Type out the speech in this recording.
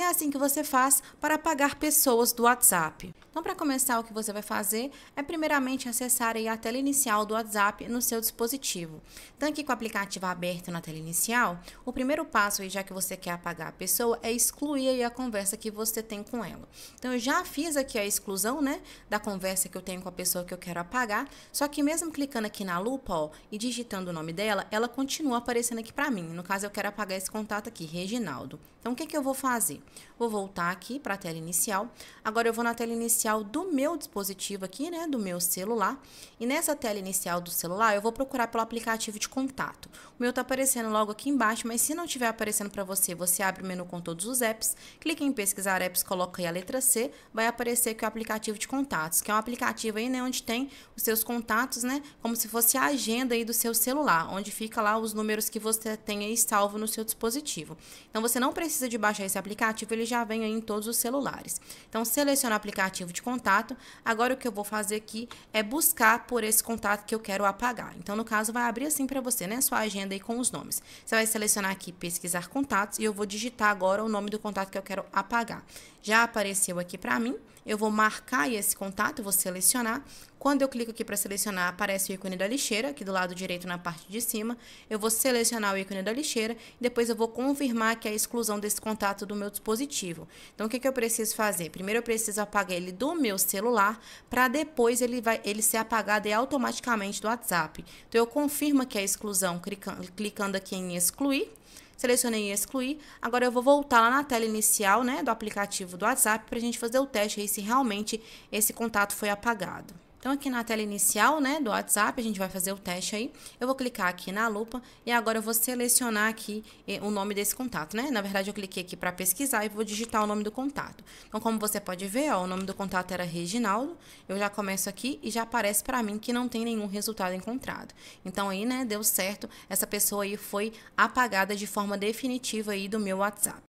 E é assim que você faz para apagar pessoas do WhatsApp. Então, para começar, o que você vai fazer é primeiramente acessar a tela inicial do WhatsApp no seu dispositivo. Então, aqui com o aplicativo aberto na tela inicial, o primeiro passo, já que você quer apagar a pessoa, é excluir a conversa que você tem com ela. Então, eu já fiz aqui a exclusão, né, da conversa que eu tenho com a pessoa que eu quero apagar, só que mesmo clicando aqui na lupa, ó, e digitando o nome dela, ela continua aparecendo aqui para mim. No caso, eu quero apagar esse contato aqui, Reginaldo. Então, o que, que eu vou fazer? Vou voltar aqui para a tela inicial. Agora eu vou na tela inicial do meu dispositivo aqui, né, do meu celular. E nessa tela inicial do celular, eu vou procurar pelo aplicativo de contato. O meu tá aparecendo logo aqui embaixo, mas se não tiver aparecendo para você, você abre o menu com todos os apps, clica em pesquisar apps, coloca aí a letra C, vai aparecer aqui o aplicativo de contatos, que é um aplicativo aí, né, onde tem os seus contatos, né, como se fosse a agenda aí do seu celular, onde fica lá os números que você tem aí salvo no seu dispositivo. Então você não precisa de baixar esse aplicativo aplicativo ele já vem aí em todos os celulares. Então, seleciono o aplicativo de contato. Agora, o que eu vou fazer aqui é buscar por esse contato que eu quero apagar. Então, no caso, vai abrir assim para você, né? Sua agenda aí com os nomes. Você vai selecionar aqui pesquisar contatos e eu vou digitar agora o nome do contato que eu quero apagar. Já apareceu aqui para mim. Eu vou marcar esse contato, vou selecionar. Quando eu clico aqui para selecionar, aparece o ícone da lixeira, aqui do lado direito na parte de cima. Eu vou selecionar o ícone da lixeira e depois eu vou confirmar que é a exclusão desse contato do meu dispositivo dispositivo. Então, o que, que eu preciso fazer? Primeiro, eu preciso apagar ele do meu celular para depois ele, vai, ele ser apagado automaticamente do WhatsApp. Então, eu confirmo que é exclusão clicando, clicando aqui em excluir. Selecionei excluir. Agora eu vou voltar lá na tela inicial né, do aplicativo do WhatsApp para a gente fazer o teste aí se realmente esse contato foi apagado. Então, aqui na tela inicial né, do WhatsApp, a gente vai fazer o teste aí. Eu vou clicar aqui na lupa e agora eu vou selecionar aqui eh, o nome desse contato, né? Na verdade, eu cliquei aqui para pesquisar e vou digitar o nome do contato. Então, como você pode ver, ó, o nome do contato era Reginaldo. Eu já começo aqui e já aparece para mim que não tem nenhum resultado encontrado. Então, aí, né, deu certo. Essa pessoa aí foi apagada de forma definitiva aí do meu WhatsApp.